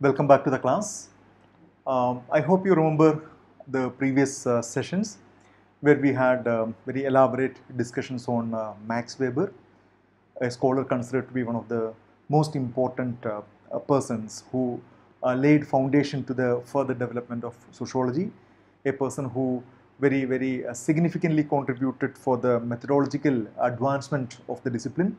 Welcome back to the class. Um, I hope you remember the previous uh, sessions where we had um, very elaborate discussions on uh, Max Weber, a scholar considered to be one of the most important uh, uh persons who uh, laid foundation to the further development of sociology, a person who very, very uh, significantly contributed for the methodological advancement of the discipline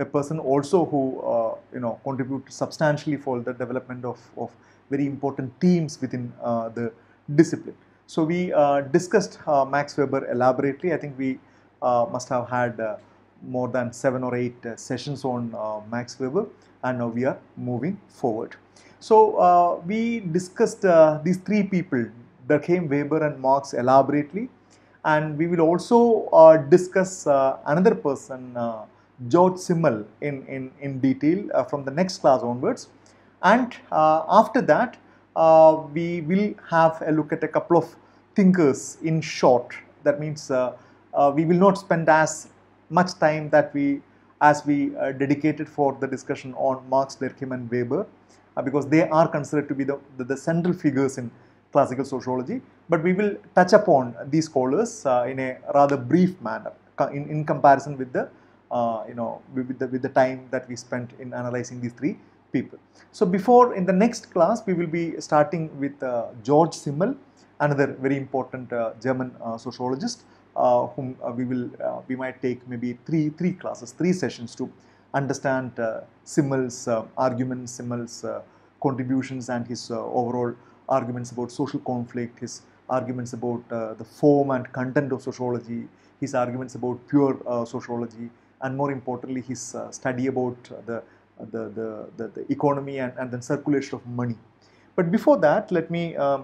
a person also who uh, you know contributed substantially for the development of, of very important themes within uh, the discipline. So we uh, discussed uh, Max Weber elaborately. I think we uh, must have had uh, more than seven or eight sessions on Max Weber and now we are moving forward. So we discussed these three people, Durkheim, Weber and Marx elaborately and we will also discuss another person George Simmel in, in, in detail uh, from the next class onwards. And uh, after that, uh, we will have a look at a couple of thinkers in short. That means uh, we will not spend as much time that we as we dedicated for the discussion on Marx, Durkheim and Weber because they are considered to be the, the, the central figures in classical sociology. But we will touch upon these scholars uh, in a rather brief manner in, in comparison with the uh, you know, with the, with the time that we spent in analyzing these three people. So before in the next class we will be starting with uh, George Simmel another very important uh, German uh, sociologist uh, whom uh, we will we might take maybe three three classes three sessions to understand Simmel's arguments Simmel's contributions and his overall arguments about social conflict his arguments about the form and content of sociology his arguments about pure sociology and more importantly his uh, study about uh, the, uh, the, the, the, the economy and, and then circulation of money. But before that, let me uh,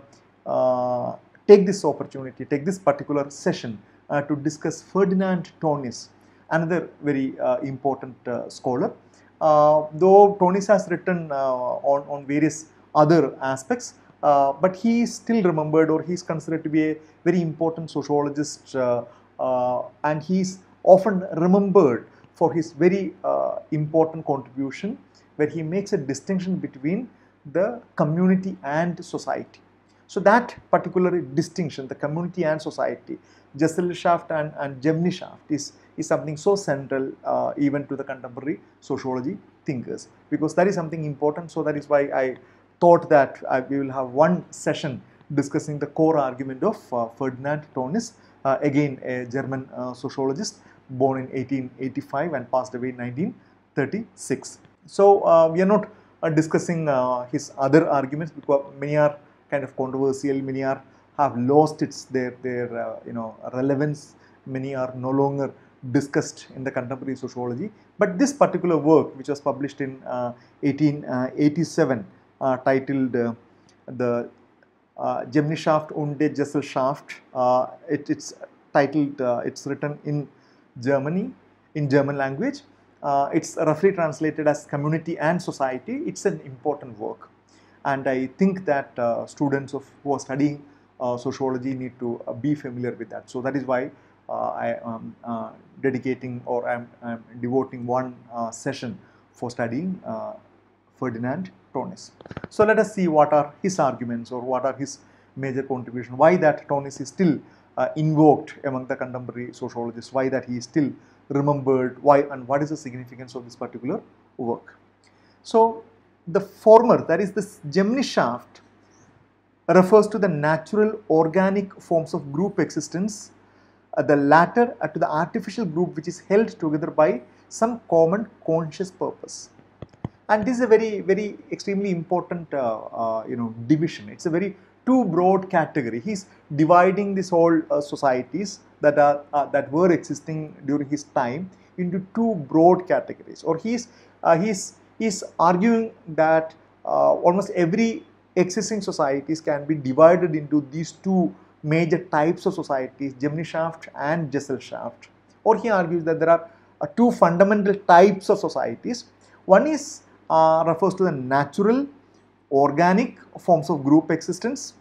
uh, take this opportunity, take this particular session uh, to discuss Ferdinand Tonis, another very important scholar. though Tonis has written on, on various other aspects, but he is still remembered or he is considered to be a very important sociologist uh, and he is often remembered for his very uh, important contribution where he makes a distinction between the community and society. So that particular distinction, the community and society, Gesellschaft and, and Gemeinschaft is, is something so central uh, even to the contemporary sociology thinkers because that is something important. So that is why I thought that I, uh, we will have one session discussing the core argument of uh, Ferdinand Tonis, uh, again a German uh, sociologist born in 1885 and passed away in 1936. So uh, we are not uh, discussing uh, his other arguments because many are kind of controversial, many are have lost its their their uh, you know relevance, many are no longer discussed in the contemporary sociology. But this particular work, which was published in 1887, uh, uh, titled the uh, Shaft und der Gesellschaft, it, it's titled, uh, it's written in Germany in German language. Uh, it's roughly translated as community and society. It's an important work. And I think that uh, students of, who are studying uh, sociology need to uh, be familiar with that. So that is why uh, I am dedicating or I'm, devoting one session for studying Ferdinand Tonis. So let us see what are his arguments or what are his major contribution, why that Tonis is still uh, invoked among the contemporary sociologists, why that he is still remembered, why and what is the significance of this particular work. So the former, that is this Gemini shaft, refers to the natural organic forms of group existence, uh, the latter uh, to the artificial group which is held together by some common conscious purpose. And this is a very, very extremely important, uh, uh, you know, division. It's a very Two broad category. He's dividing these whole uh, societies that are uh, that were existing during his time into two broad categories, or he's uh, he's he's arguing that uh, almost every existing societies can be divided into these two major types of societies, Gemeinschaft and Gesellschaft. Or he argues that there are uh, two fundamental types of societies. One is uh, refers to the natural organic forms of group existence,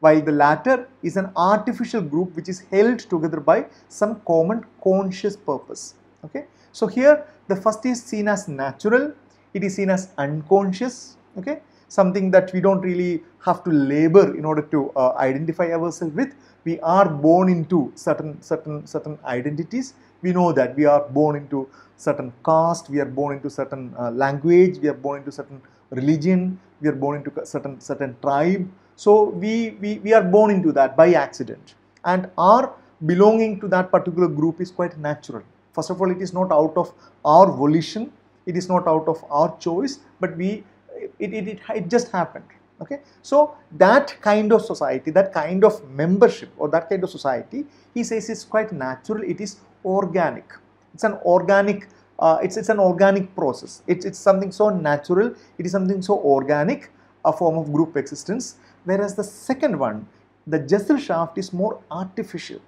while the latter is an artificial group which is held together by some common conscious purpose. Okay? So here the first is seen as natural, it is seen as unconscious, okay? something that we don't really have to labor in order to uh, identify ourselves with. We are born into certain, certain, certain identities we know that we are born into certain caste we are born into certain uh, language we are born into certain religion we are born into certain certain tribe so we, we we are born into that by accident and our belonging to that particular group is quite natural first of all it is not out of our volition it is not out of our choice but we it, it, it, it just happened okay so that kind of society that kind of membership or that kind of society he says is quite natural it is organic it's an organic uh, it's it's an organic process it's it's something so natural it is something so organic a form of group existence whereas the second one the shaft is more artificial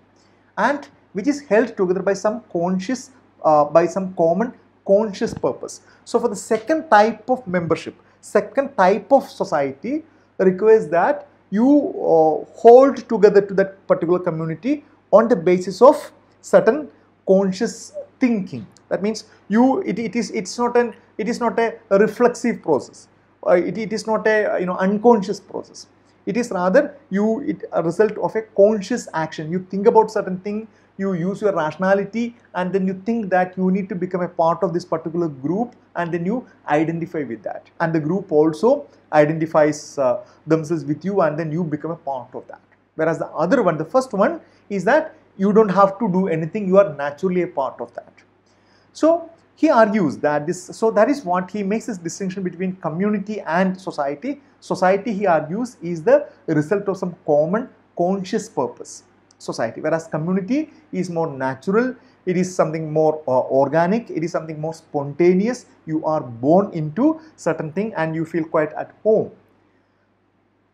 and which is held together by some conscious uh, by some common conscious purpose so for the second type of membership second type of society requires that you uh, hold together to that particular community on the basis of certain conscious thinking that means you it, it is it's not an it is not a reflexive process uh, it, it is not a you know unconscious process it is rather you it a result of a conscious action you think about certain thing you use your rationality and then you think that you need to become a part of this particular group and then you identify with that and the group also identifies uh, themselves with you and then you become a part of that whereas the other one the first one is that you don't have to do anything you are naturally a part of that so he argues that this so that is what he makes this distinction between community and society society he argues is the result of some common conscious purpose society whereas community is more natural it is something more uh, organic it is something more spontaneous you are born into certain thing and you feel quite at home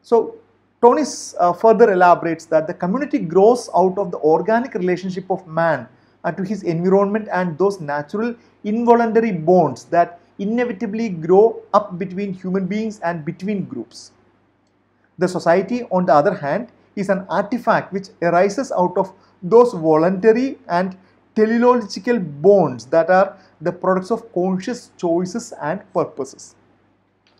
so Tonis uh, further elaborates that the community grows out of the organic relationship of man uh, to his environment and those natural involuntary bonds that inevitably grow up between human beings and between groups. The society, on the other hand, is an artifact which arises out of those voluntary and teleological bonds that are the products of conscious choices and purposes.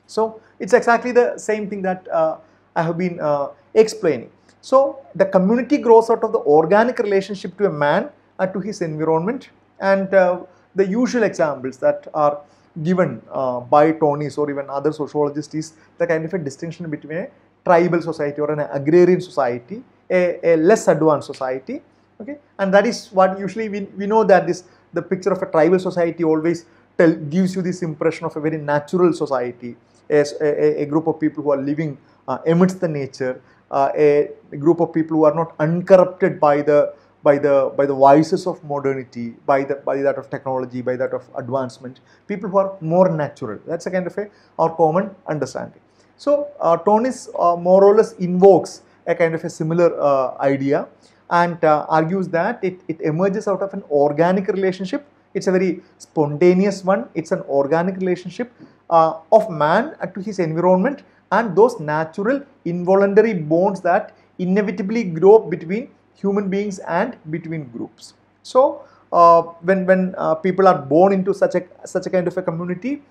So it's exactly the same thing that uh, I have been uh, explaining. So the community grows out of the organic relationship to a man and to his environment and uh, the usual examples that are given uh, by Tony's or even other sociologists is the kind of a distinction between a tribal society or an agrarian society, a, a less advanced society. Okay, and that is what usually we, we know that this the picture of a tribal society always tell, gives you this impression of a very natural society, as a, a group of people who are living uh, amidst the nature, uh, a, a, group of people who are not uncorrupted by the by the by the vices of modernity, by the by that of technology, by that of advancement, people who are more natural. That's a kind of a our common understanding. So uh, Tonis uh, more or less invokes a kind of a similar uh, idea and uh, argues that it, it emerges out of an organic relationship. It's a very spontaneous one. It's an organic relationship uh, of man to his environment and those natural involuntary bonds that inevitably grow between human beings and between groups. So uh, when, when people are born into such a, such a kind of a community,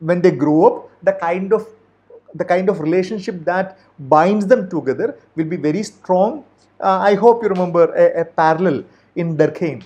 when they grow up, the kind of the kind of relationship that binds them together will be very strong. Uh, I hope you remember a, a, parallel in Durkheim,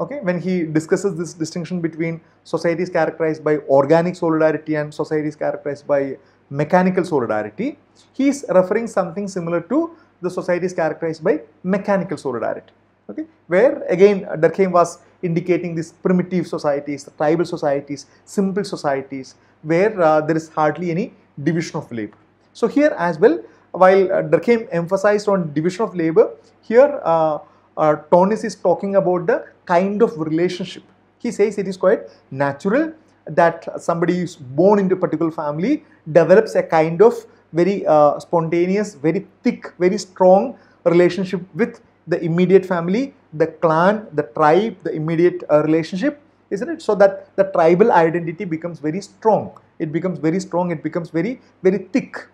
okay, when he discusses this distinction between societies characterized by organic solidarity and societies characterized by mechanical solidarity. He is referring something similar to the societies characterized by mechanical solidarity, okay, where again Durkheim was indicating these primitive societies, tribal societies, simple societies, where uh, there is hardly any division of labor. So here as well, while uh, Durkheim emphasized on division of labor, here uh, uh, Tonis is talking about the kind of relationship. He says it is quite natural that somebody is born into a particular family, develops a kind of very uh, spontaneous, very thick, very strong relationship with the immediate family, the clan, the tribe, the immediate uh, relationship, isn't it? So that the tribal identity becomes very strong it becomes very strong, it becomes very, very thick.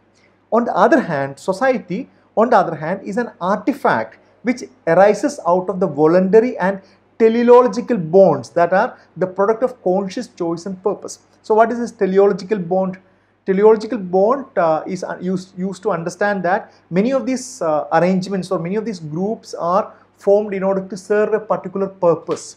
On the other hand, society, on the other hand, is an artifact which arises out of the voluntary and teleological bonds that are the product of conscious choice and purpose. So, what is this teleological bond? teleological bond uh, is uh, used, used to understand that many of these uh, arrangements or many of these groups are formed in order to serve a particular purpose.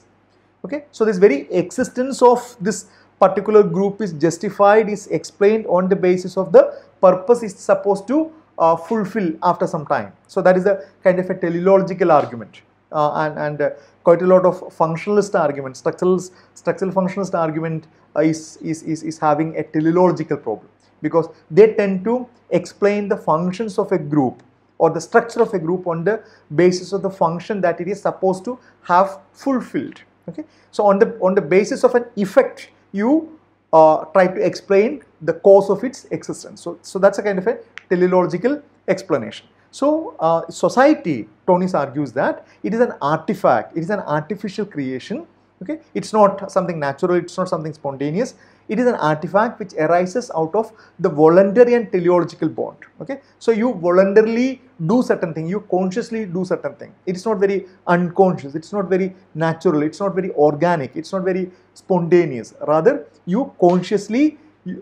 Okay, so this very existence of this particular group is justified, is explained on the basis of the purpose it's supposed to uh, fulfill after some time. So that is a kind of a teleological argument. Uh, and, and uh, quite a lot of functionalist argument, structural, structural functionalist argument uh, is, is, is, is having a teleological problem because they tend to explain the functions of a group or the structure of a group on the basis of the function that it is supposed to have fulfilled. Okay? So on the, on the basis of an effect you uh, try to explain the cause of its existence. So, so that's a kind of a teleological explanation. So, uh, society, Tonis argues that it is an artifact, it is an artificial creation, okay. It's not something natural, it's not something spontaneous, it is an artifact which arises out of the voluntary and teleological bond. Okay, so you voluntarily do certain thing, you consciously do certain thing. It is not very unconscious, it's not very natural, it's not very organic, it's not very spontaneous. Rather, you consciously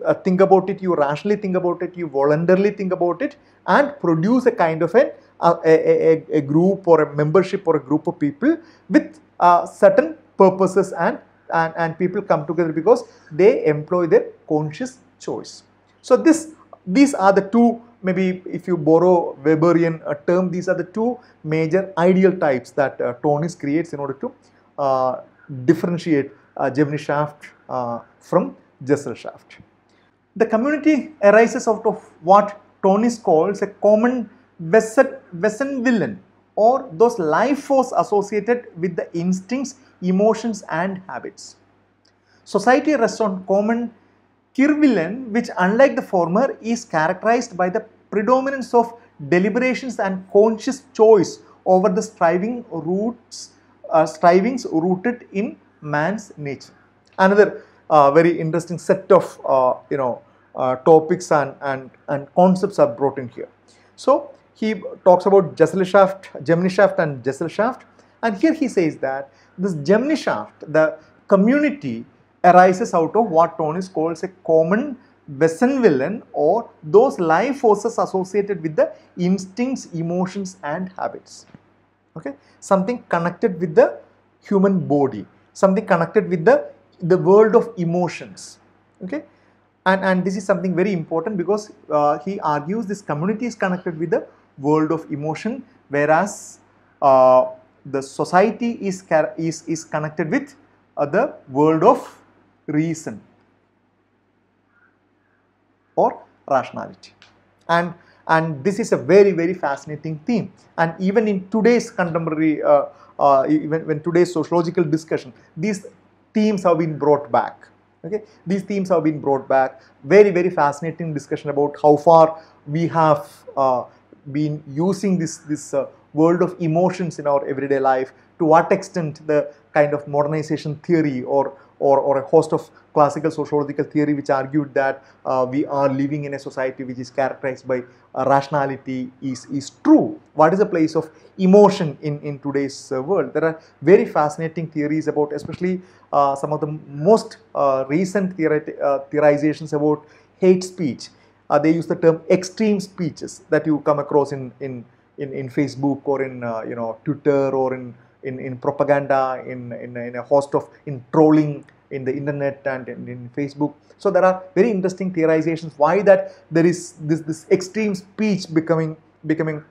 uh, think about it, you rationally think about it, you voluntarily think about it, and produce a kind of an a, a, a, group or a membership or a group of people with uh, certain purposes and and, and people come together because they employ their conscious choice. So this these are the two maybe if you borrow Weberian uh, term these are the two major ideal types that uh, Tonis creates in order to uh, differentiate uh, Gemini shaft from Gesell shaft. The community arises out of what Tonis calls a common Wesson villain or those life force associated with the instincts emotions and habits. Society rests on common Kirvilen, which unlike the former is characterized by the predominance of deliberations and conscious choice over the striving roots, uh, strivings rooted in man's nature. Another uh, very interesting set of uh, you know uh, topics and, and, and concepts are brought in here. So he talks about Gesellschaft, shaft, and Gesellschaft and here he says that this Gemini the community arises out of what Tony calls a common Bessenwillen or those life forces associated with the instincts, emotions and habits. Okay, something connected with the human body, something connected with the, the world of emotions. Okay, and, and this is something very important because uh, he argues this community is connected with the world of emotion whereas uh, the society is, is, is connected with uh, the world of reason or rationality and and this is a very very fascinating theme and even in today's contemporary uh, uh, even when today's sociological discussion these themes have been brought back okay these themes have been brought back very very fascinating discussion about how far we have uh, been using this this uh, world of emotions in our everyday life, to what extent the kind of modernization theory or or, or a host of classical sociological theory which argued that uh, we are living in a society which is characterized by uh, rationality is, is true. What is the place of emotion in, in today's uh, world? There are very fascinating theories about especially uh, some of the most uh, recent theori uh, theorizations about hate speech. they use the term extreme speeches that you come across in, in in, in Facebook or in uh, you know Twitter or in in, in propaganda, in, in, in a host of in trolling in the internet and in, in, Facebook. So there are very interesting theorizations why that there is this this extreme speech becoming becoming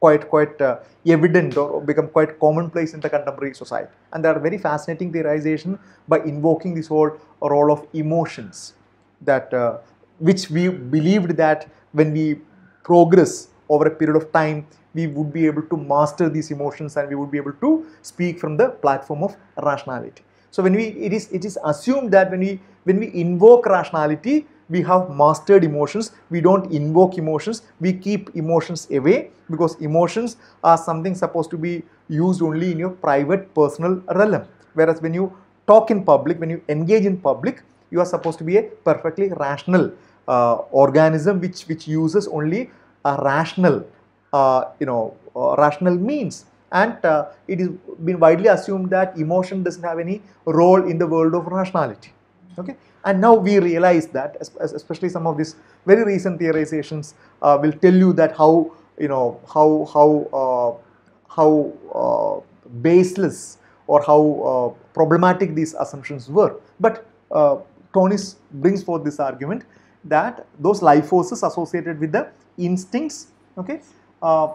quite quite uh, evident or become quite commonplace in the contemporary society. And there are very fascinating theorization by invoking this whole role of emotions that uh, which we believed that when we progress over a period of time we would be able to master these emotions and we would be able to speak from the platform of rationality. So when we it is it is assumed that when we when we invoke rationality we have mastered emotions we don't invoke emotions we keep emotions away because emotions are something supposed to be used only in your private personal realm whereas when you talk in public when you engage in public you are supposed to be a perfectly rational uh, organism which which uses only a rational uh, you know, uh, rational means and uh, it is been widely assumed that emotion doesn't have any role in the world of rationality okay and now we realize that especially some of these very recent theorizations uh, will tell you that how you know how how uh, how uh, baseless or how problematic these assumptions were but uh, Tonis brings forth this argument that those life forces associated with the instincts okay uh,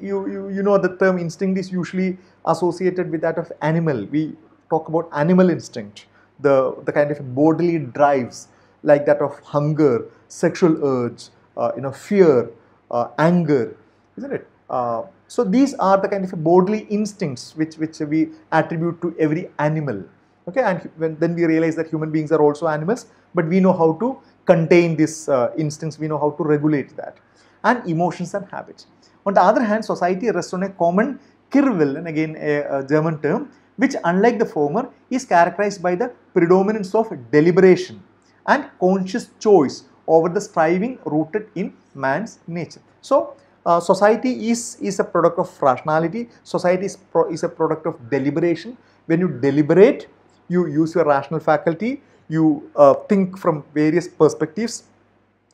you, you, you know the term instinct is usually associated with that of animal. We talk about animal instinct, the, the kind of bodily drives like that of hunger, sexual urge, uh, you know, fear, uh, anger, isn't it? Uh, so these are the kind of bodily instincts which, which we attribute to every animal. Okay, and when, then we realize that human beings are also animals, but we know how to contain these uh, instincts, we know how to regulate that and emotions and habits. On the other hand, society rests on a common and again a, a German term, which unlike the former is characterized by the predominance of deliberation and conscious choice over the striving rooted in man's nature. So, uh, society is, is a product of rationality, society is, pro is a product of deliberation. When you deliberate, you use your rational faculty, you uh, think from various perspectives,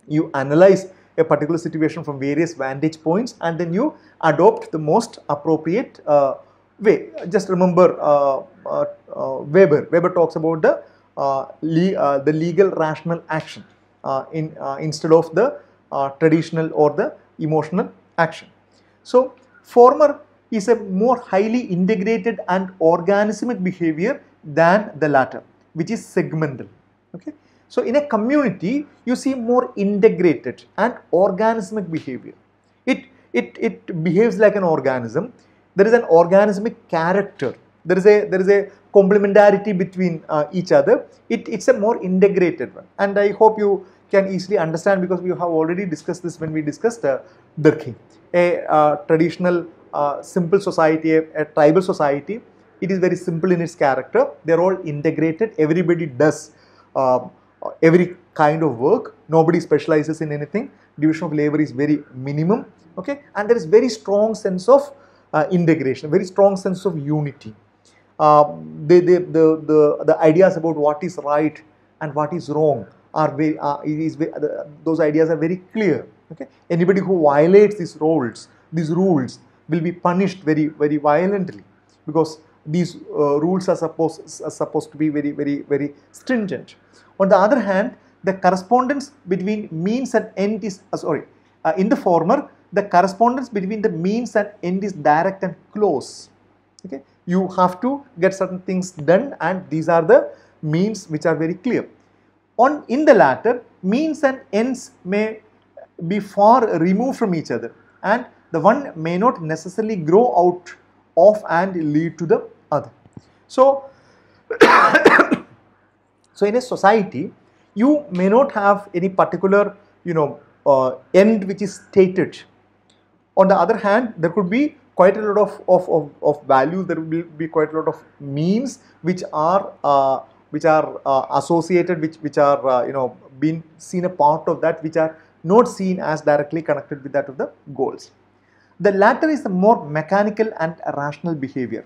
you analyze a particular situation from various vantage points and then you adopt the most appropriate uh, way. Just remember uh, uh, uh Weber, Weber talks about the, uh, le uh, the legal rational action in, instead of the traditional or the emotional action. So, former is a more highly integrated and organismic behavior than the latter which is segmental. Okay? So in a community, you see more integrated and organismic behavior. It, it, it behaves like an organism. There is an organismic character. There is a, there is a complementarity between uh, each other. It, it's a more integrated one. And I hope you can easily understand because we have already discussed this when we discussed uh, Durkheim, a uh, traditional uh, simple society, a, a, tribal society. It is very simple in its character. They are all integrated. Everybody does uh, uh, every kind of work. Nobody specializes in anything. Division of labor is very minimum. Okay, and there is very strong sense of uh, integration, very strong sense of unity. Uh, the, the, the ideas about what is right and what is wrong are very, uh, is, uh, those ideas are very clear. Okay, anybody who violates these rules, these rules will be punished very, very violently because these uh, rules are supposed, are supposed to be very, very, very stringent. On the other hand, the correspondence between means and end is, uh, sorry, uh, in the former, the correspondence between the means and end is direct and close. Okay, You have to get certain things done and these are the means which are very clear. On In the latter, means and ends may be far removed from each other and the one may not necessarily grow out of and lead to the other. So, So in a society, you may not have any particular, you know, uh, end which is stated. On the other hand, there could be quite a lot of, of, of, of values, there will be quite a lot of memes which are uh, which are uh, associated, which, which are, uh, you know, being seen a part of that, which are not seen as directly connected with that of the goals. The latter is the more mechanical and rational behavior,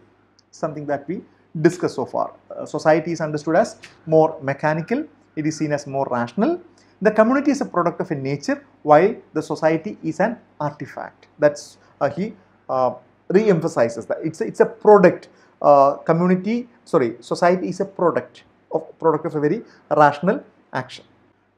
something that we discussed so far. Uh, society is understood as more mechanical, it is seen as more rational. The community is a product of a nature while the society is an artifact. That's uh, he uh, re-emphasizes that it's a, it's a product. Uh, community, sorry, society is a product of product of a very rational action.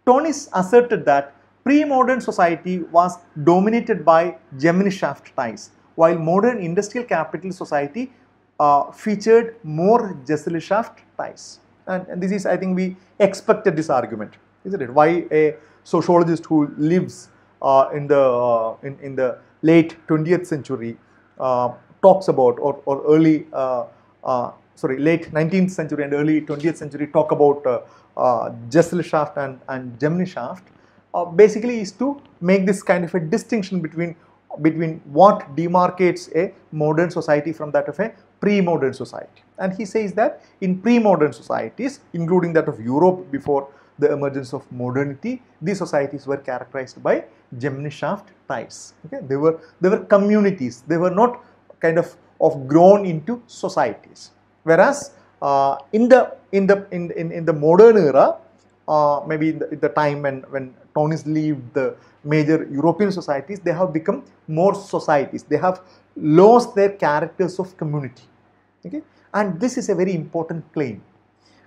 Tonis asserted that pre-modern society was dominated by Gemini shaft ties, while modern industrial capitalist society uh, featured more Jessel shaft ties. And, and, this is, I think, we expected this argument, isn't it? Why a sociologist who lives uh, in, the, uh, in, in the late 20th century uh, talks about or, or early, uh, uh, sorry, late 19th century and early 20th century talk about uh, Jessel shaft and, and Gemini shaft basically is to make this kind of a distinction between between what demarcates a modern society from that of a pre-modern society. And he says that in pre-modern societies, including that of Europe before the emergence of modernity, these societies were characterized by Gemeinschaft ties. Okay? They, were, they were communities. They were not kind of, of grown into societies. Whereas uh, in, the, in, the, in, in, in the modern era, uh, maybe in the, in the, time when, when Tony's leave the major European societies, they have become more societies. They have lost their characters of community. Okay? And this is a very important claim.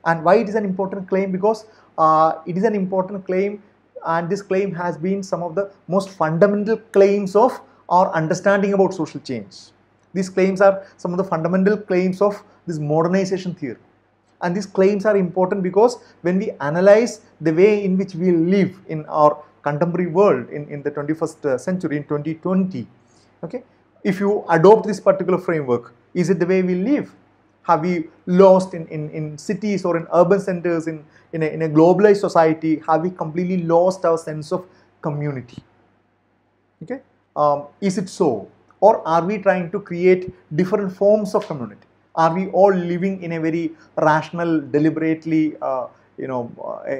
And why it is an important claim? Because uh, it is an important claim and this claim has been some of the most fundamental claims of our understanding about social change. These claims are some of the fundamental claims of this modernization theory and these claims are important because when we analyze the way in which we live in our contemporary world in, in the 21st uh, century in 2020 okay if you adopt this particular framework is it the way we live have we lost in, in, in cities or in urban centers in, in, a, in a globalized society have we completely lost our sense of community okay um, is it so or are we trying to create different forms of community are we all living in a very rational, deliberately, uh, you know, a,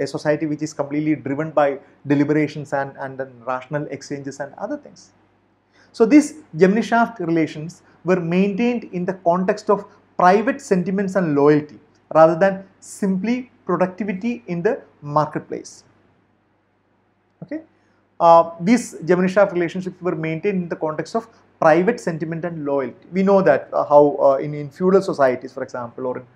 a, a, society which is completely driven by deliberations and, and rational exchanges and other things? So these Gemini shaft relations were maintained in the context of private sentiments and loyalty rather than simply productivity in the marketplace. Okay uh, these Gemini-Shaft relationships were maintained in the context of private sentiment and loyalty. We know that uh, how uh, in, in feudal societies, for example, or in,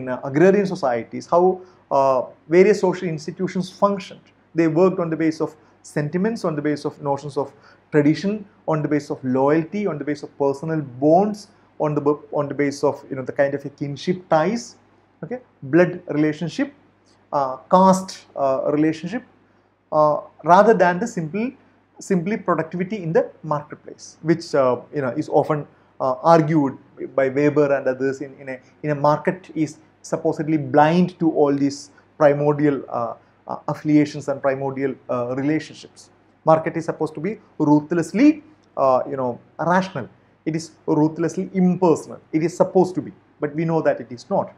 in uh, agrarian societies, how uh, various social institutions functioned. They worked on the basis of sentiments, on the basis of notions of tradition, on the basis of loyalty, on the basis of personal bonds, on the on the basis of you know the kind of a kinship ties, okay, blood relationship, uh, caste relationship, uh, rather than the simple simply productivity in the marketplace, which uh, you know is often uh, argued by Weber and others in, in a in a market is supposedly blind to all these primordial affiliations and primordial relationships. Market is supposed to be ruthlessly you know rational it is ruthlessly impersonal. It is supposed to be, but we know that it is not.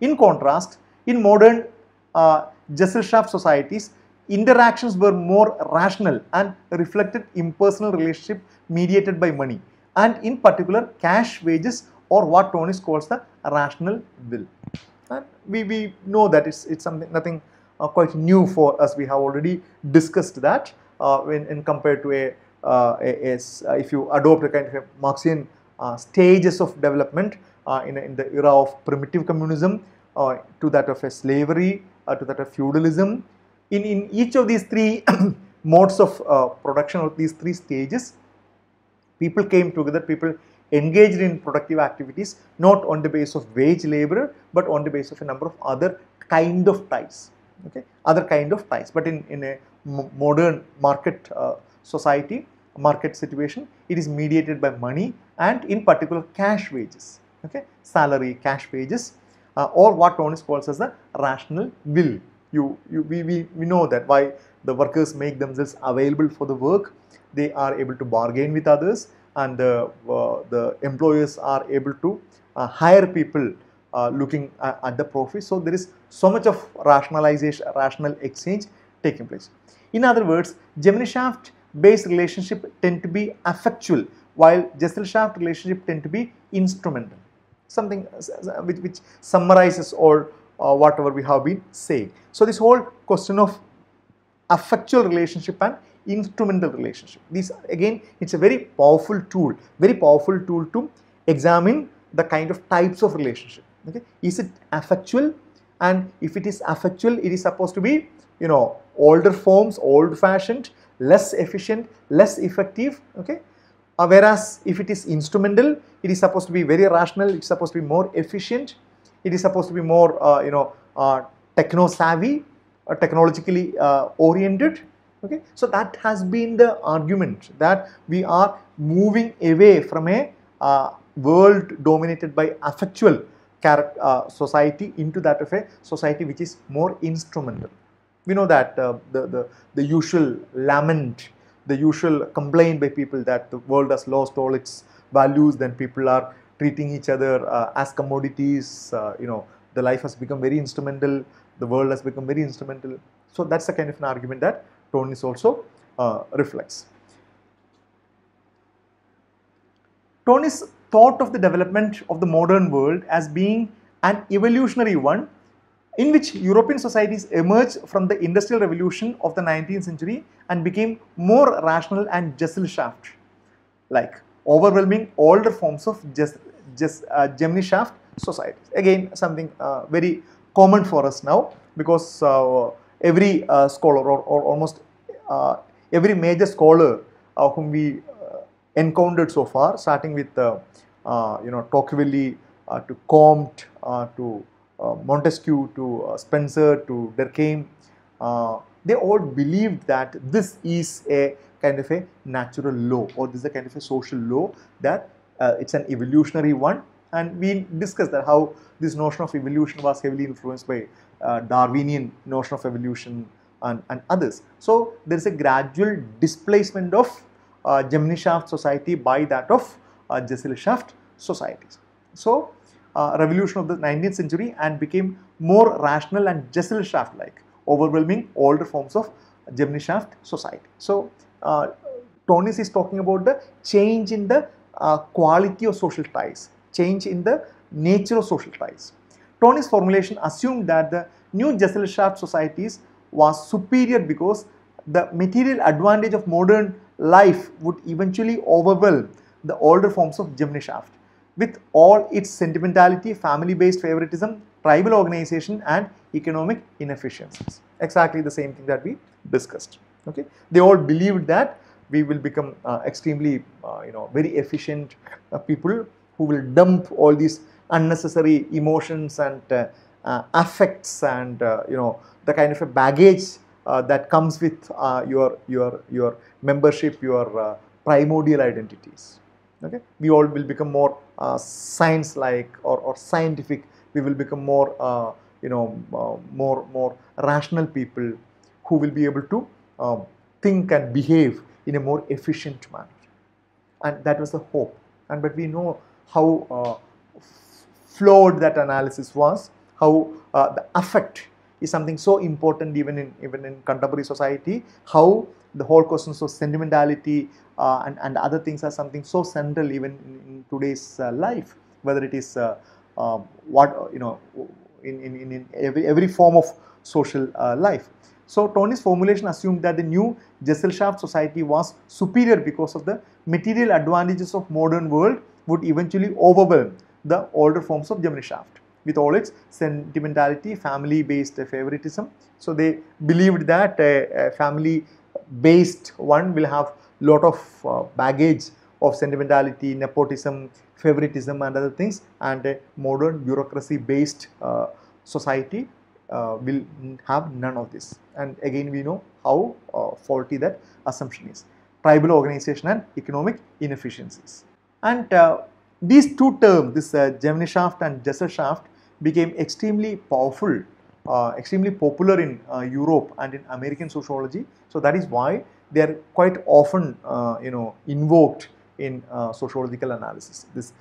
In contrast, in modern uh, Gesellschaft societies, interactions were more rational and reflected impersonal relationship mediated by money and in particular cash wages or what Tonis calls the rational will. And we, we know that it's, it's something nothing uh, quite new for us. We have already discussed that uh, when, when compared to a, uh, a, a, uh, if you adopt a kind of a Marxian uh, stages of development uh, in, in the era of primitive communism to that of a slavery, to that of feudalism, in, in each of these three modes of uh, production or these three stages, people came together, people engaged in productive activities, not on the basis of wage labor, but on the basis of a number of other kind of ties, okay, other kind of ties. But in, in a modern market uh, society, market situation, it is mediated by money and in particular cash wages, okay, salary, cash wages, uh, or what Tony calls as the rational will you, you we, we, we know that why the workers make themselves available for the work they are able to bargain with others and the, uh, the employers are able to uh, hire people uh, looking at, at the profit. So, there is so much of rationalization, rational exchange taking place. In other words, Gemini-shaft based relationship tend to be affectual while gestalt shaft relationship tend to be instrumental, something which, which summarizes all uh, whatever we have been saying. So this whole question of affectual relationship and instrumental relationship. This again, it's a very powerful tool, very powerful tool to examine the kind of types of relationship. Okay, is it affectual? And if it is affectual, it is supposed to be, you know, older forms, old-fashioned, less efficient, less effective. Okay, uh, whereas if it is instrumental, it is supposed to be very rational. It's supposed to be more efficient it is supposed to be more, uh, you know, uh, techno-savvy, uh, technologically uh, oriented. Okay, so that has been the argument that we are moving away from a uh, world dominated by affectual uh, society into that of a society which is more instrumental. We know that the, the, the usual lament, the usual complaint by people that the world has lost all its values, then people are treating each other uh, as commodities. Uh, you know, the life has become very instrumental, the world has become very instrumental. So that's the kind of an argument that Tonius also uh, reflects. Tonius thought of the development of the modern world as being an evolutionary one in which European societies emerged from the industrial revolution of the 19th century and became more rational and Gesellschaft like overwhelming older forms of just uh, Gemini shaft societies. Again, something uh, very common for us now because uh, every uh, scholar or, or almost uh, every major scholar uh, whom we encountered so far, starting with you know Tocqueville to Comte to Montesquieu to Spencer to Durkheim, they all believed that this is a kind of a natural law or this is a kind of a social law that uh, it's an evolutionary one and we discussed that how this notion of evolution was heavily influenced by uh, Darwinian notion of evolution and, and others. So there is a gradual displacement of uh, Gemini shaft society by that of uh, shaft societies. So uh, revolution of the 19th century and became more rational and Jessel shaft like overwhelming older forms of Gemini shaft society. So uh, Tonis is talking about the change in the quality of social ties, change in the nature of social ties. Tony's formulation assumed that the new Gesellschaft societies was superior because the material advantage of modern life would eventually overwhelm the older forms of Gemeinschaft with all its sentimentality, family-based favoritism, tribal organization and economic inefficiencies. Exactly the same thing that we discussed. Okay, They all believed that we will become uh, extremely, uh, you know, very efficient uh, people who will dump all these unnecessary emotions and affects and, you know, the kind of a baggage that comes with your, your, your membership, your primordial identities. Okay? We all will become more science-like or, or scientific we will become more uh, you know uh, more more rational people who will be able to uh, think and behave in a more efficient manner. And that was the hope. And but we know how uh, flawed that analysis was, how uh, the affect is something so important even in even in contemporary society, how the whole question of sentimentality uh, and, and other things are something so central even in, in today's uh, life, whether it is uh, uh, what, you know, in, in, in every, every form of social life. So Tony's formulation assumed that the new Gesellschaft society was superior because of the material advantages of modern world would eventually overwhelm the older forms of Gemeinschaft with all its sentimentality, family-based favoritism. So they believed that a, uh, uh, family-based one will have lot of uh, baggage of sentimentality, nepotism, favoritism and other things and a modern bureaucracy-based society uh, will have none of this and again we know how uh, faulty that assumption is tribal organization and economic inefficiencies and uh, these two terms this uh, shaft and shaft, became extremely powerful uh, extremely popular in uh, Europe and in American sociology. So that is why they are quite often, uh, you know, invoked in sociological analysis. This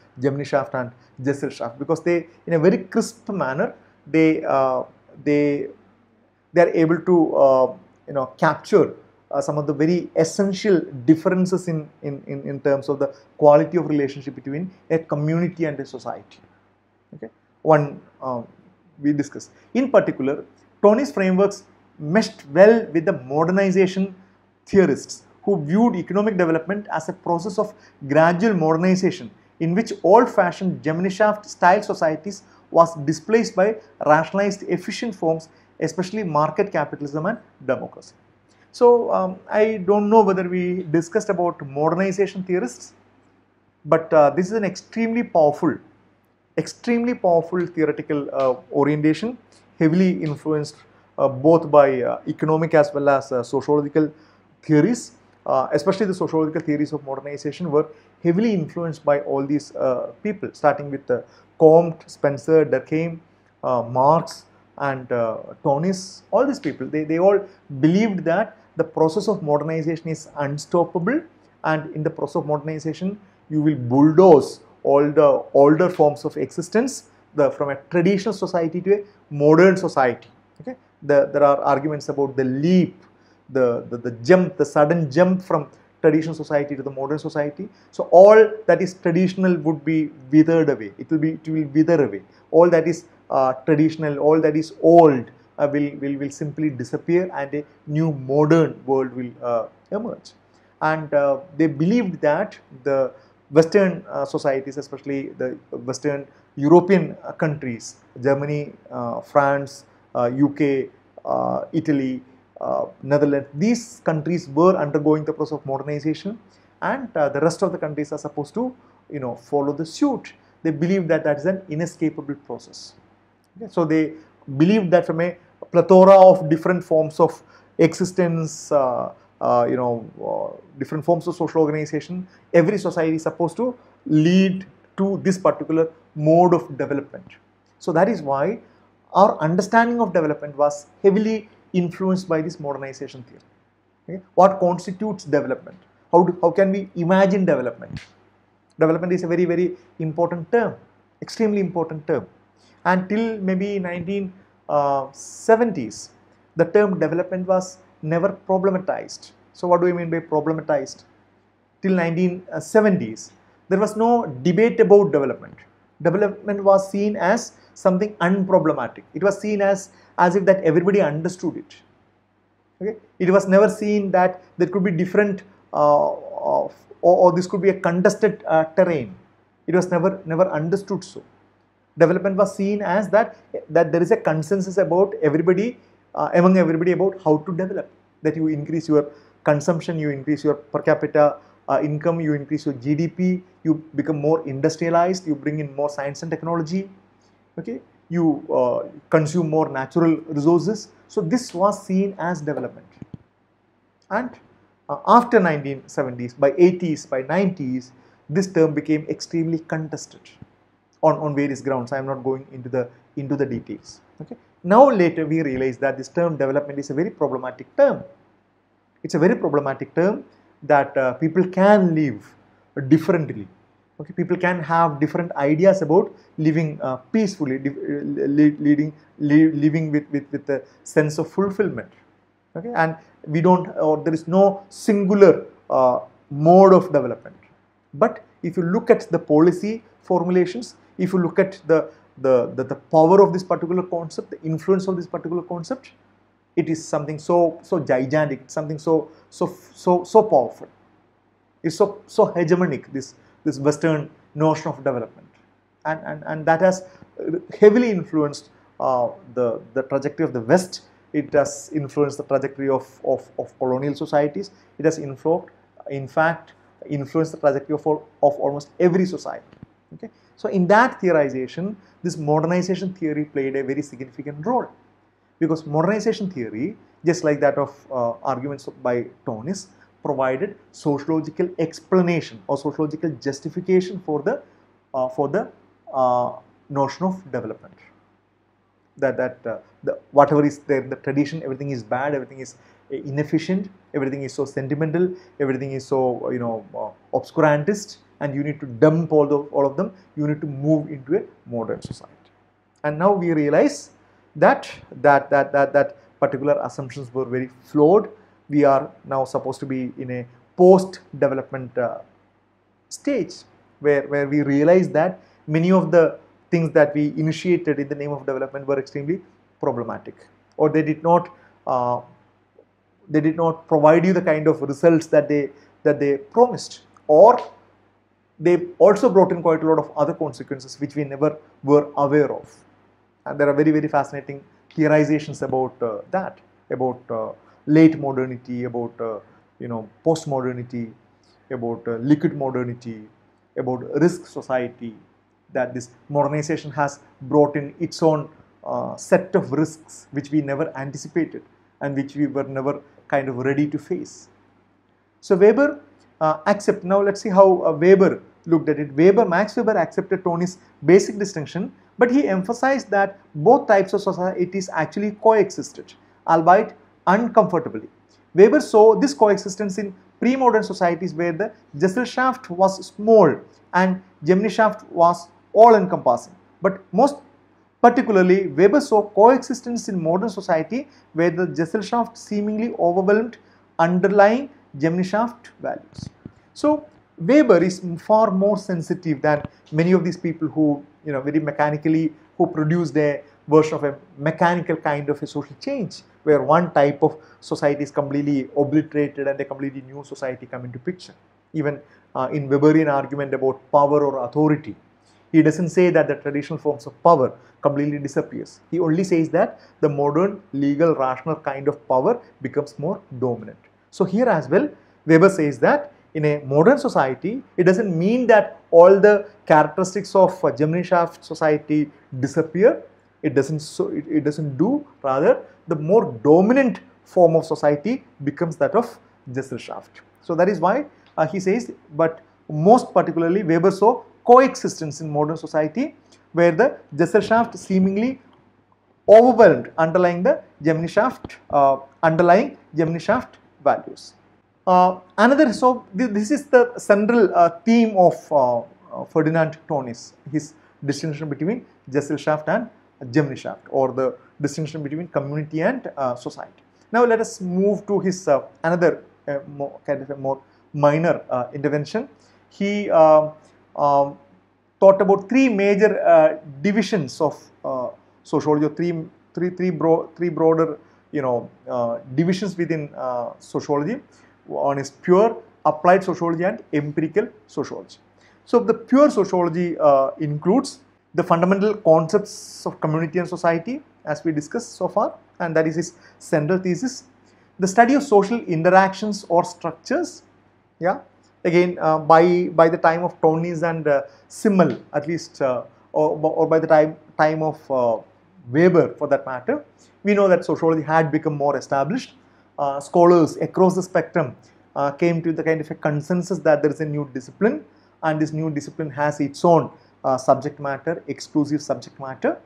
shaft and shaft, because they, in a very crisp manner, they they they are able to uh, you know capture uh, some of the very essential differences in, in, in, in terms of the quality of relationship between a community and a society. Okay, one um, we discussed. In particular, Tony's frameworks meshed well with the modernization theorists who viewed economic development as a process of gradual modernization in which old-fashioned Gemini shaft style societies was displaced by rationalized efficient forms, especially market capitalism and democracy. So um, I don't know whether we discussed about modernization theorists, but uh, this is an extremely powerful, extremely powerful theoretical uh, orientation, heavily influenced uh, both by uh, economic as well as uh, sociological theories uh, especially the sociological theories of modernization were heavily influenced by all these uh, people starting with uh, Comte, Spencer, Durkheim, Marx and uh, Tonis, all these people they, they all believed that the process of modernization is unstoppable and in the process of modernization you will bulldoze all the older forms of existence the, from a traditional society to a modern society okay the, there are arguments about the leap the, the, the jump, the sudden jump from traditional society to the modern society. So all that is traditional would be withered away. It will be it will wither away. All that is uh, traditional, all that is old uh, will, will, will simply disappear and a new modern world will uh, emerge. And uh, they believed that the Western uh, societies, especially the Western European uh, countries, Germany, France, UK, Italy, uh, Netherlands. These countries were undergoing the process of modernization and uh, the rest of the countries are supposed to you know follow the suit. They believe that that is an inescapable process. Okay? So they believed that from a plethora of different forms of existence, uh, uh you know, uh, different forms of social organization, every society is supposed to lead to this particular mode of development. So that is why our understanding of development was heavily influenced by this modernization theory. Okay? What constitutes development? How, do, how can we imagine development? Development is a very, very important term, extremely important term. And till maybe 1970s, uh, the term development was never problematized. So what do we mean by problematized? Till 1970s, uh, there was no debate about development. Development was seen as something unproblematic. It was seen as as if that everybody understood it. Okay? It was never seen that there could be different uh, of, uh, or, or, this could be a contested uh, terrain. It was never never understood so. Development was seen as that that there is a consensus about everybody uh, among everybody about how to develop. That you increase your consumption, you increase your per capita uh, income, you increase your GDP, you become more industrialized, you bring in more science and technology. Okay, you uh, consume more natural resources. So this was seen as development. And uh, after 1970s, by 80s, by 90s, this term became extremely contested on, on various grounds. I am not going into the, into the details. Okay? Now later we realize that this term development is a very problematic term. It's a very problematic term that uh, people can live differently okay people can have different ideas about living uh, peacefully uh, leading li living with with with a sense of fulfillment okay and we don't or there is no singular uh, mode of development but if you look at the policy formulations if you look at the the, the the power of this particular concept the influence of this particular concept it is something so so gigantic something so so so so powerful it's so so hegemonic this this Western notion of development. And, and, and that has heavily influenced uh, the, the trajectory of the West. It has influenced the trajectory of, of, of colonial societies. It has influenced, in fact, influenced the trajectory of, of almost every society. Okay? So in that theorization, this modernization theory played a very significant role because modernization theory, just like that of uh, arguments by Tonis, provided sociological explanation or sociological justification for the uh, for the uh, notion of development that that uh, the, whatever is there the tradition everything is bad everything is uh, inefficient everything is so sentimental everything is so you know uh, obscurantist and you need to dump all the all of them you need to move into a modern society and now we realize that that that that that particular assumptions were very flawed we are now supposed to be in a post development uh, stage where, where we realize that many of the things that we initiated in the name of development were extremely problematic or they did not uh, they did not provide you the kind of results that they that they promised or they also brought in quite a lot of other consequences which we never were aware of and there are very very fascinating theorizations about uh, that about uh, late modernity, about uh, you know post modernity, about uh, liquid modernity, about risk society, that this modernization has brought in its own uh, set of risks which we never anticipated and which we were never kind of ready to face. So Weber uh, accept now let's see how uh, Weber looked at it. Weber, Max Weber accepted Tony's basic distinction but he emphasized that both types of societies actually coexisted albeit uncomfortably. Weber saw this coexistence in pre-modern societies where the Jessel shaft was small and Gemini shaft was all-encompassing. But most particularly, Weber saw coexistence in modern society where the Jessel shaft seemingly overwhelmed underlying Gemini shaft values. So, Weber is far more sensitive than many of these people who, you know, very mechanically, who produce their version of a mechanical kind of a social change where one type of society is completely obliterated and a completely new society come into picture. Even uh, in Weberian argument about power or authority, he doesn't say that the traditional forms of power completely disappears. He only says that the modern legal rational kind of power becomes more dominant. So here as well, Weber says that in a modern society, it doesn't mean that all the characteristics of a Gemini Shaft society disappear, it doesn't so it, it doesn't do rather the more dominant form of society becomes that of Gesellschaft. So that is why uh, he says but most particularly Weber saw coexistence in modern society where the Gesellschaft seemingly overwhelmed underlying the Gemeinschaft uh, underlying Gemeinschaft values. Uh, another so th this is the central uh, theme of uh, uh, Ferdinand Tonis his distinction between Gesellschaft and Gemini or the distinction between community and uh, society. Now let us move to his uh, another uh, more, kind of a more minor intervention. He um, um, thought about three major divisions of sociology, three, three, three, bro three broader you know uh, divisions within uh, sociology one is pure applied sociology and empirical sociology so the pure sociology uh, includes the fundamental concepts of community and society as we discussed so far and that is his central thesis. The study of social interactions or structures, yeah, again uh, by, by the time of Tonys and uh, Simmel at least uh, or, or by the time, time of uh, Weber for that matter, we know that sociology had become more established. Uh, scholars across the spectrum uh, came to the kind of a consensus that there is a new discipline and this new discipline has its own uh, subject matter, exclusive subject matter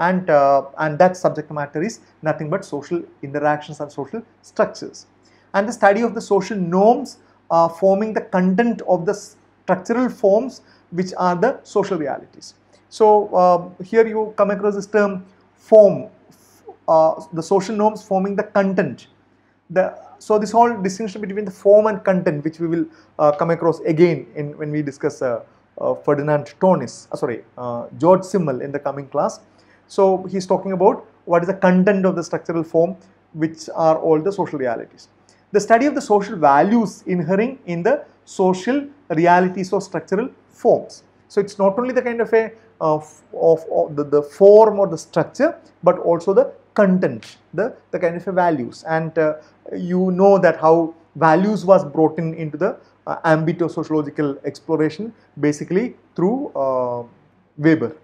and, uh, and that subject matter is nothing but social interactions and social structures. And the study of the social norms uh, forming the content of the structural forms which are the social realities. So uh, here you come across this term form, uh, the social norms forming the content. The, so this whole distinction between the form and content which we will uh, come across again in, when we discuss uh, Ferdinand Tonis, uh, sorry, uh, George Simmel in the coming class. So he's talking about what is the content of the structural form, which are all the social realities. The study of the social values inhering in the social realities or structural forms. So it's not only the kind of a uh, of, of the, the form or the structure, but also the content, the, the kind of a values. And uh, you know that how values was brought in into the uh, sociological exploration basically through uh, Weber.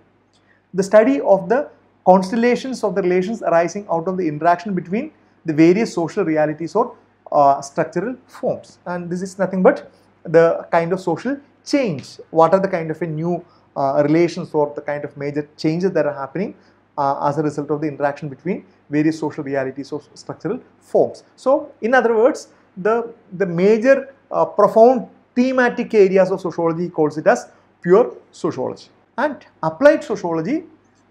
The study of the constellations of the relations arising out of the interaction between the various social realities or uh, structural forms and this is nothing but the kind of social change. What are the kind of a new uh, relations or the kind of major changes that are happening uh, as a result of the interaction between various social realities or structural forms. So in other words the, the major uh, profound thematic areas of sociology, he calls it as pure sociology. And applied sociology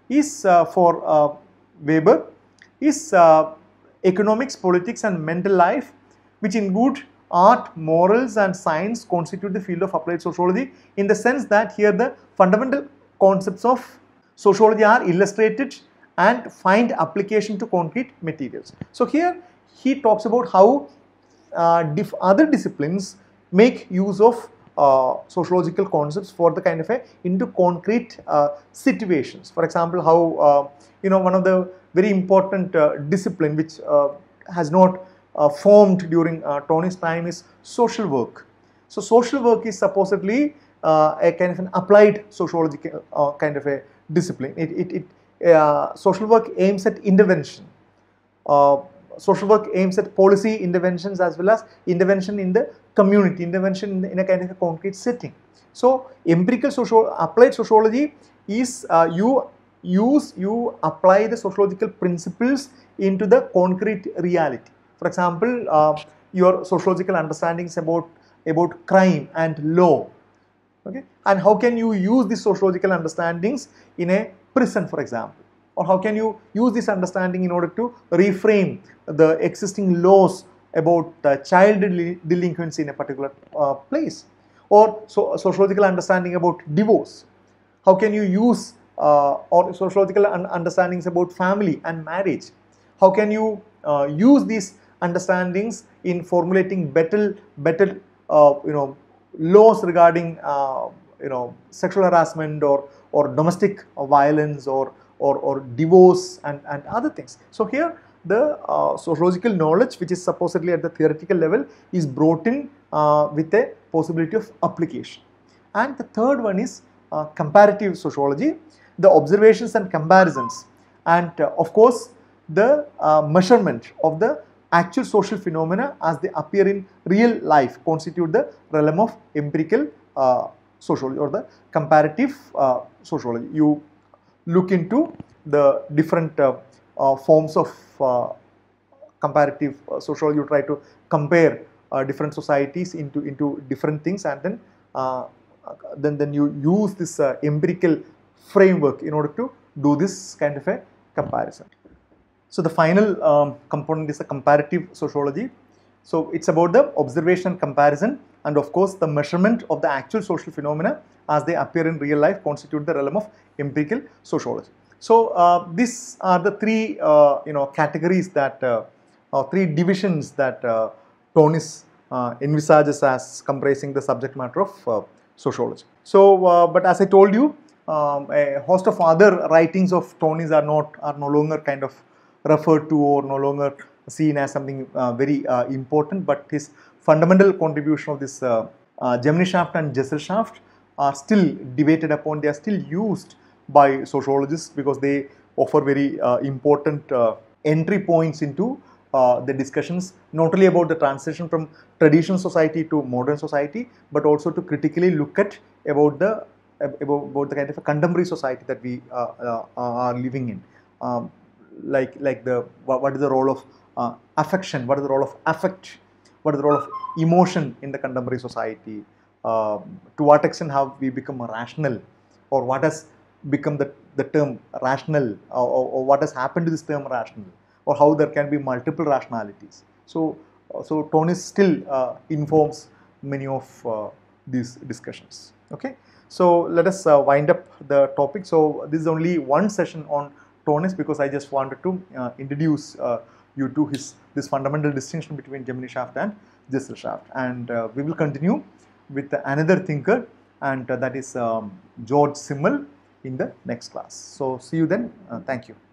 is uh, for uh, Weber is uh, economics, politics and mental life which include art, morals and science constitute the field of applied sociology in the sense that here the fundamental concepts of sociology are illustrated and find application to concrete materials. So here he talks about how uh, other disciplines make use of uh, sociological concepts for the kind of a into concrete uh, situations. For example, how you know one of the very important discipline which has not formed during Tony's time is social work. So social work is supposedly uh, a kind of an applied sociological uh, kind of a discipline. It, it, it uh, social work aims at intervention social work aims at policy interventions as well as intervention in the community, intervention in, the, in a kind of a concrete setting. So empirical social, applied sociology is uh, you use, you apply the sociological principles into the concrete reality. For example, uh, your sociological understandings about, about crime and law. Okay? And how can you use these sociological understandings in a prison, for example? or how can you use this understanding in order to reframe the existing laws about uh, child delinquency in a particular uh, place or so sociological understanding about divorce how can you use uh, or sociological un understandings about family and marriage how can you uh, use these understandings in formulating better better uh, you know laws regarding uh, you know sexual harassment or or domestic violence or or, or divorce and, and other things. So here the uh, sociological knowledge which is supposedly at the theoretical level is brought in uh, with a possibility of application. And the third one is uh, comparative sociology, the observations and comparisons and uh, of course the uh, measurement of the actual social phenomena as they appear in real life constitute the realm of empirical uh, sociology or the comparative sociology. You look into the different uh, uh, forms of uh, comparative sociology. You try to compare different societies into into different things, and then then then you use this empirical framework in order to do this kind of a comparison. So the final um, component is the comparative sociology. So it's about the observation comparison and of course the measurement of the actual social phenomena as they appear in real life constitute the realm of empirical sociology. So uh, these are the three uh, you know categories that uh, three divisions that uh, Tonis uh, envisages as comprising the subject matter of uh, sociology. So uh, but as I told you um, a host of other writings of Tonis are not are no longer kind of referred to or no longer seen as something very important but his fundamental contribution of this uh, uh, Gemini shaft and Jessel shaft are still debated upon. They are still used by sociologists because they offer very uh, important uh, entry points into uh, the discussions not only about the transition from traditional society to modern society but also to critically look at about the about, about the kind of a contemporary society that we uh, are living in um, like like the what is the role of affection what is the role of affect what is the role of emotion in the contemporary society, uh, to what extent have we become rational or what has become the, the term rational or, or, or what has happened to this term rational or how there can be multiple rationalities. So, uh, so Tony still uh, informs many of uh, these discussions. Okay, so let us uh, wind up the topic. So this is only one session on Tonis because I just wanted to uh, introduce uh, you do his this fundamental distinction between Gemini shaft and Gisler shaft. And uh, we will continue with another thinker and uh, that is um, George Simmel in the next class. So see you then. Uh, thank you.